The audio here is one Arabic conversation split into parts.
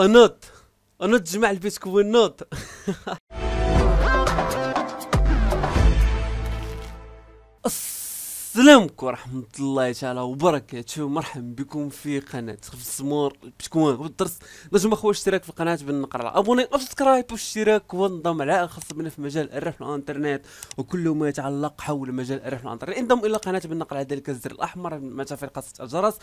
انوت انوت جمع البيتكوين نوت عليكم ورحمة الله تعالى وبركاته مرحبا بكم في قناة خف السمور بشكون غير الدرس نجم اخويا الاشتراك في القناة بالنقر على ابوني وسبسكرايب واشتراك وانضم على خاصة بنا في مجال الربح الانترنت وكل ما يتعلق حول مجال الربح الانترنت انضم الى القناة بالنقر على ذلك الزر الاحمر ما تفعل قصة الجرس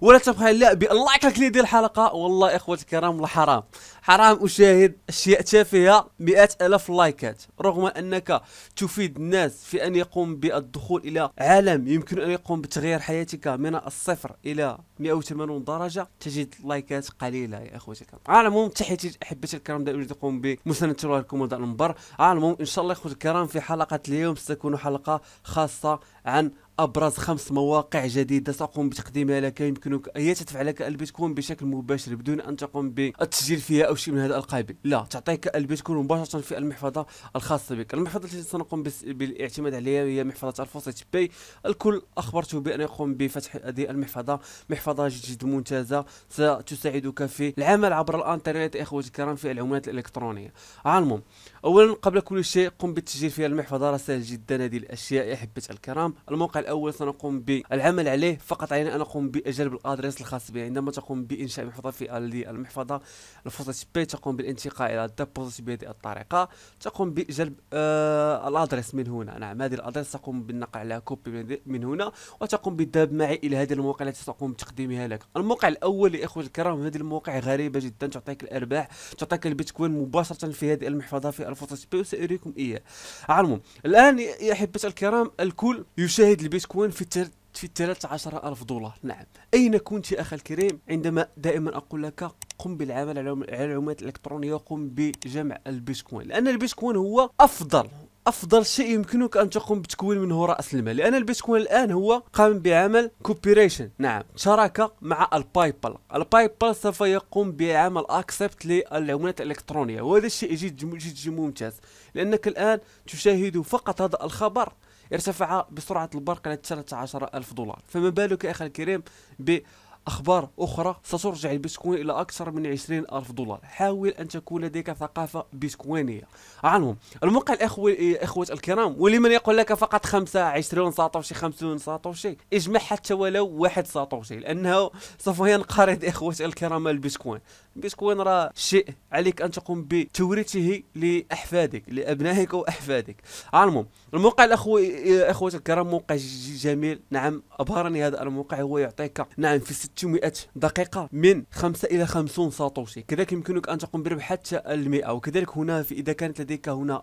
ولا تبخل لا باللايك الكلي ديال الحلقة والله اخوتي الكرام والله حرام حرام اشاهد اشياء تافهة مئات الاف لايكات رغم انك تفيد الناس في ان يقوم بالدخول الى عالم نعم يمكن أن يقوم بتغيير حياتك من الصفر إلى 180 درجة تجد لايكات قليلة يا أخوتي الكرام على العموم تحياتي أحبتي الكرام دائما تقوم بمساندة لكم وضع المنبر على العموم إن شاء الله أخوتي الكرام في حلقة اليوم ستكون حلقة خاصة عن ابرز خمس مواقع جديده ساقوم بتقديمها لك يمكنك هي تدفع لك البيتكوين بشكل مباشر بدون ان تقوم بالتسجيل فيها او شيء من هذا القبيل لا تعطيك البيتكوين مباشره في المحفظه الخاصه بك المحفظه التي سنقوم بالاعتماد عليها هي محفظه الفوسيت باي الكل اخبرته بان يقوم بفتح هذه المحفظه محفظه جد ممتازه ستساعدك في العمل عبر الانترنت اخوتي الكرام في العملات الالكترونيه على المهم اولا قبل كل شيء قم بالتسجيل في المحفظه رسائل جدا هذه الاشياء يا احبتي الكرام الموقع الاول سنقوم بالعمل عليه فقط علينا ان نقوم بجلب الادريس الخاص به عندما تقوم بانشاء محفظه في المحفظه الفوسيت بي تقوم بالانتقال الى الديبوزيت بهذه الطريقه تقوم بجلب آه الادريس من هنا نعم هذه الادريس تقوم بالنقل على كوبي من هنا وتقوم بالذهاب معي الى هذه الموقع التي تقوم بتقديمها لك الموقع الاول يا اخوتي الكرام هذه المواقع غريبه جدا تعطيك الارباح تعطيك البيتكوين مباشره في هذه المحفظه في الفوسيت بي وساريكم اياه على الان يا احبتي الكرام الكل يشاهد البيتكوين البيتكوين في التر... في 13 ألف دولار نعم أين كنت يا أخي الكريم عندما دائما أقول لك قم بالعمل على العملات الإلكترونية وقم بجمع البيتكوين لأن البيتكوين هو أفضل افضل شيء يمكنك ان تقوم بتكوين منه راس المال لان البيتكوين الان هو قام بعمل كوبيريشن نعم شراكه مع البايبل البايبل سوف يقوم بعمل اكسبت للعملات الالكترونيه وهذا الشيء جد جد ممتاز لانك الان تشاهد فقط هذا الخبر ارتفع بسرعة البرق إلى 19 ألف دولار فما بالك أخي الكريم بأخبار أخرى سترجع البيتكوين إلى أكثر من 20 ألف دولار حاول أن تكون لديك ثقافة بيتكوينية عنهم الموقع الأخوة إخوة الكرام ولمن يقول لك فقط 5 20 ساتوشي 50 ساتوشي اجمع حتى ولو واحد ساتوشي لأنه سوف ينقرض إخوة الكرام البيتكوين البيتكوين راه شيء عليك أن تقوم بتوريثه لأحفادك لأبنائك وأحفادك على المهم الموقع الاخو اخوه الكرام موقع جميل نعم ابهرني هذا الموقع هو يعطيك نعم في 600 دقيقه من 5 الى 50 ساتوشي كذلك يمكنك ان تقوم بربح حتى ال 100 وكذلك هنا في اذا كانت لديك هنا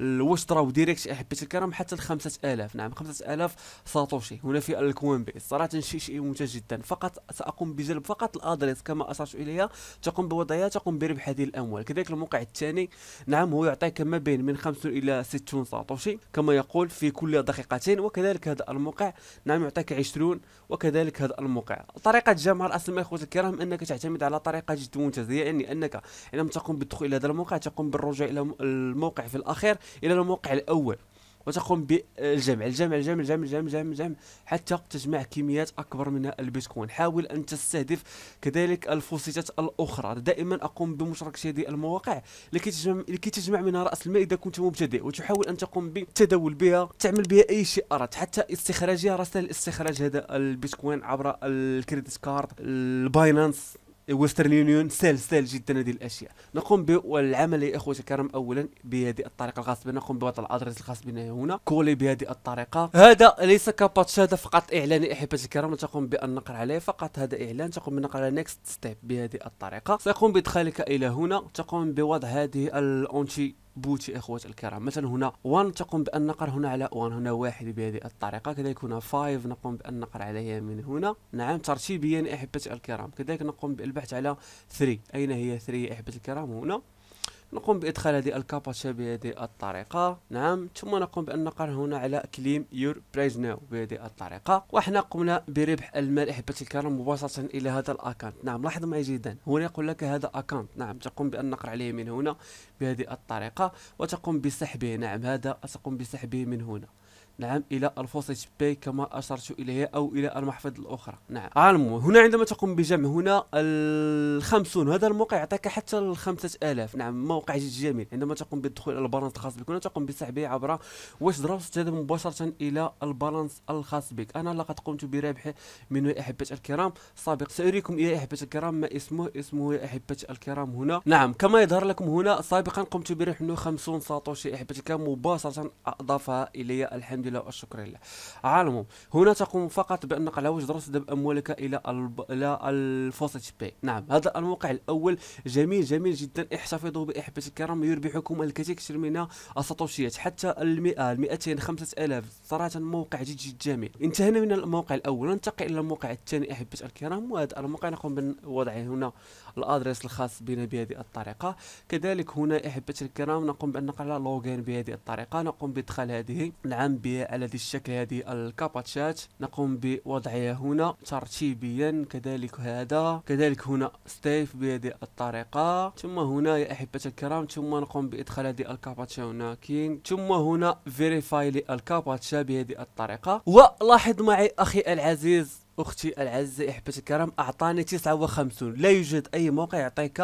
لوسطرا ديريكت احبتي الكرام حتى ل 5000 نعم 5000 ساتوشي هنا في بيس صراحه شيء شيء ممتاز جدا فقط ساقوم بجلب فقط الادريس كما اشرت اليها تقوم بوضعها تقوم بربح هذه الاموال كذلك الموقع الثاني نعم هو يعطيك ما بين من 50 الى 60 ساتوشي كما يقول في كل دقيقتين وكذلك هذا الموقع نعم يعطيك 20 وكذلك هذا الموقع طريقه جمع الاسماء اخوتي الكرام انك تعتمد على طريقه جد ممتازه يعني انك عندما تقوم بالدخول الى هذا الموقع تقوم بالرجوع الى الموقع في الاخير الى الموقع الاول وتقوم بالجمع الجمع الجمع الجمع الجمع الجمع الجمع حتى تجمع كميات اكبر من البيتكوين حاول ان تستهدف كذلك الفوسيتات الاخرى دائما اقوم بمشاركه هذه المواقع لكي تجمع لكي تجمع منها راس المال اذا كنت مبتدئ وتحاول ان تقوم بالتداول بها تعمل بها اي شيء اردت حتى استخراجها راس استخراج هذا البيتكوين عبر الكريدت كارد الباينانس ويسترن يونيون سهل سهل جدا هذه الاشياء نقوم بالعمل يا اخوتي الكرام اولا بهذه الطريقه الخاصه بنا نقوم بوضع الادريس الخاص بنا هنا كولي بهذه الطريقه هذا ليس كباتش هذا فقط اعلان احبتي الكرام تقوم بالنقر عليه فقط هذا اعلان تقوم بالنقر على نيكست ستيب بهذه الطريقه سيقوم بادخالك الى هنا تقوم بوضع هذه الاونتي بوتي اخوات الكرام مثلا هنا 1 تقوم بان نقر هنا على 1 هنا واحد بهذه الطريقه كذلك هنا 5 نقوم بان نقر عليها من هنا نعم ترتيبيا احبتي الكرام كذلك نقوم بالبحث على 3 اين هي 3 احبتي الكرام هنا نقوم بادخال هذه الكاباتشا بهذه الطريقه نعم ثم نقوم بان نقر هنا على كليم يور برايز ناو بهذه الطريقه وحنا قمنا بربح المال احبتي الكرام مباشره الى هذا الاكونت نعم لاحظ معي جيدا هنا يقول لك هذا اكونت نعم تقوم بان نقر عليه من هنا بهذه الطريقه وتقوم بسحبه نعم هذا ستقوم بسحبه من هنا نعم إلى الفوسيت باي كما أشرت إليها أو إلى المحفظه الأخرى نعم عالم هنا عندما تقوم بجمع هنا الخمسون هذا الموقع يعطيك حتى الخمسة آلاف نعم موقع جميل عندما تقوم بالدخول إلى البالانس الخاص بك هنا تقوم بسحبه عبر واش دروس تذهب مباشرة إلى البالانس الخاص بك أنا لقد قمت بربح من يا أحبتي الكرام سابق سأريكم يا أحبتي الكرام ما اسمه اسمه يا أحبتي الكرام هنا نعم كما يظهر لكم هنا سابقا قمت بربح منه 50 ساتوشي أحبتي الكرام مباشرة أضافها إلي الحمد لله والشكر لله على هنا تقوم فقط بان وجد تسدب اموالك الى الى الفوسيت باي نعم هذا الموقع الاول جميل جميل جدا احتفظوا احبتي الكرام يربحكم الكثير من الساتوشيات حتى ال100 ال200 5000 صراحه موقع جد جد جميل انتهينا من الموقع الاول ننتقل الى الموقع الثاني احبتي الكرام وهذا الموقع نقوم بوضع هنا الادريس الخاص بنا بهذه الطريقه كذلك هنا احبتي الكرام نقوم بان نقل لوغين بهذه الطريقه نقوم بادخال هذه نعم بها الذي الشكل هذه الكاباتشات نقوم بوضعها هنا ترتيبيا كذلك هذا كذلك هنا ستيف بهذه الطريقة ثم هنا يا أحبة الكرام ثم نقوم بإدخال هذه الكاباتشا هنا كين ثم هنا فيريفاي للكاباتشا بهذه الطريقة ولاحظ معي أخي العزيز اختي العزيزه احبتي الكرام اعطاني 59 لا يوجد اي موقع يعطيك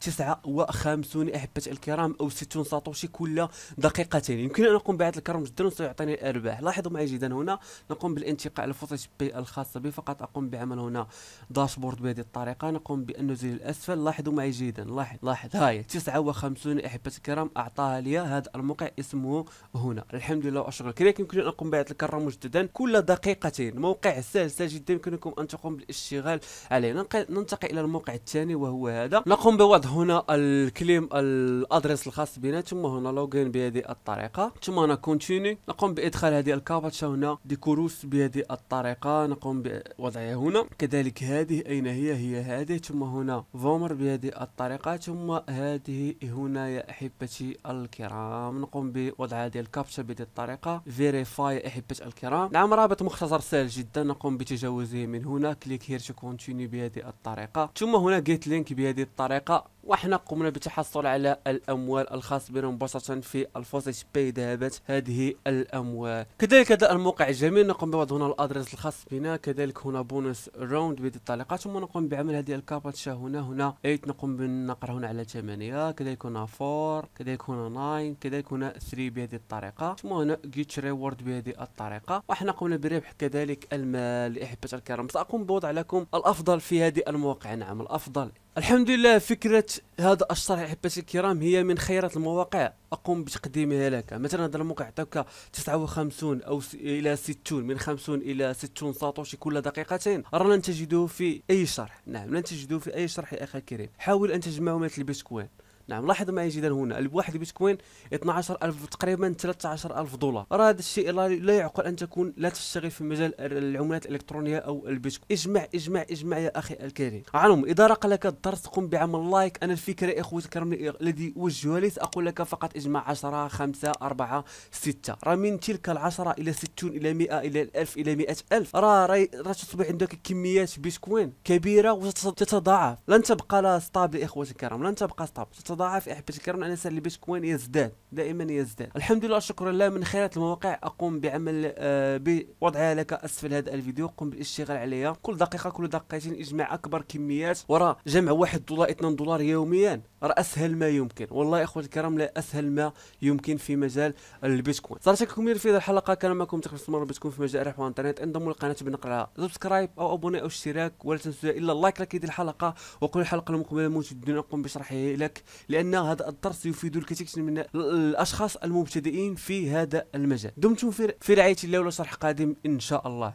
59 احبتي الكرام او 60 ساتوشي كل دقيقتين يمكن ان اقوم بعد الكرم جدا وسيعطيني الارباح لاحظوا معي جيدا هنا نقوم بالانتقاء على بي الخاصه بي فقط اقوم بعمل هنا داشبورد بهذه الطريقه نقوم بان نزيل الاسفل لاحظوا معي جيدا لاحظ لاحظ هاي 59 احبتي الكرام اعطاها لي هذا الموقع اسمه هنا الحمد لله واشكر كذلك يمكن ان اقوم بعد الكرم مجددا كل دقيقتين موقع سهل سهل جدا يمكنكم ان تقوم بالاشتغال عليه ننتقل الى الموقع الثاني وهو هذا نقوم بوضع هنا الكليم الادريس الخاص بنا ثم هنا لوغين بهذه الطريقه ثم هنا كونتيني نقوم بادخال هذه الكابتشا هنا ديكوروس بهذه الطريقه نقوم بوضعها هنا كذلك هذه اين هي هي هذه ثم هنا فومر بهذه الطريقه ثم هذه هنا يا احبتي الكرام نقوم بوضع هذه الكابتشا بهذه الطريقه فيريفاي احبتي الكرام نعم رابط مختصر سهل جدا نقوم بتجاوزه من هنا كليك هير تو كونتيني بهذه الطريقه ثم هنا جيت لينك بهذه الطريقه وحنا قمنا بالتحصل على الاموال الخاص بنا مباشره في الفوز باي ذهبت هذه الاموال كذلك هذا الموقع جميل نقوم بوضع هنا الادرس الخاص بنا كذلك هنا بونس راوند بهذه الطريقه ثم نقوم بعمل هذه الكابتشا هنا هنا 8 نقوم بالنقر هنا على 8 كذلك هنا 4 كذلك هنا 9 كذلك هنا 3 بهذه الطريقه ثم هنا جيت ريورد بهذه الطريقه وحنا قمنا بربح كذلك المال احبتي الكرام ساقوم بوضع لكم الافضل في هذه المواقع نعم الافضل الحمد لله فكرة هذا الشرح أحبتي الكرام هي من خيرات المواقع أقوم بتقديمها لك مثلا هذا الموقع عطاك 59 أو إلى 60 من 50 إلى 60 ساتوشي كل دقيقتين رانا تجده في أي شرح نعم لن تجده في أي شرح يا أخي الكريم حاول أن تجمعه مثل البيتكوين نعم لاحظ معي جدا هنا الواحد بيتكوين 12000 تقريبا 13000 دولار راه هذا الشيء لا يعقل ان تكون لا تشتغل في مجال العملات الالكترونيه او البيتكوين اجمع اجمع اجمع يا اخي الكريم عنهم اذا رق لك الدرس قم بعمل لايك انا الفكره يا اخوتي الكرام الذي اوجهها لي أقول لك فقط اجمع 10 5 4 6 راه من تلك العشرة الى 60 الى 100 الى 1000 الى 100000 راه راه تصبح عندك كميات بيتكوين كبيره وتتضاعف لن تبقى لا ستابل اخوتي الكرام لن تبقى ستابل يتضاعف احبتي الكرام انا سلبيت كوان يزداد دائما يزداد الحمد لله شكرا لله من خلال المواقع اقوم بعمل آه بوضعها لك اسفل هذا الفيديو قم بالاشتغال عليها كل دقيقه كل دقيقتين اجمع اكبر كميات وراه جمع 1 دولار 2 دولار يوميا راه اسهل ما يمكن والله اخوتي الكرام لا اسهل ما يمكن في مجال البيتكوين صراحه كلكم في هذه الحلقه كان معكم تقريبا البيتكوين في مجال الربح والانترنت انضموا للقناه على سبسكرايب او ابوني او اشتراك ولا تنسوا الا اللايك لك الحلقه وقل الحلقه المقبله موجود نقوم بشرحه لك لان هذا الدرس يفيد الكثير من الاشخاص المبتدئين في هذا المجال دمتم في رعايه الله وشرح قادم ان شاء الله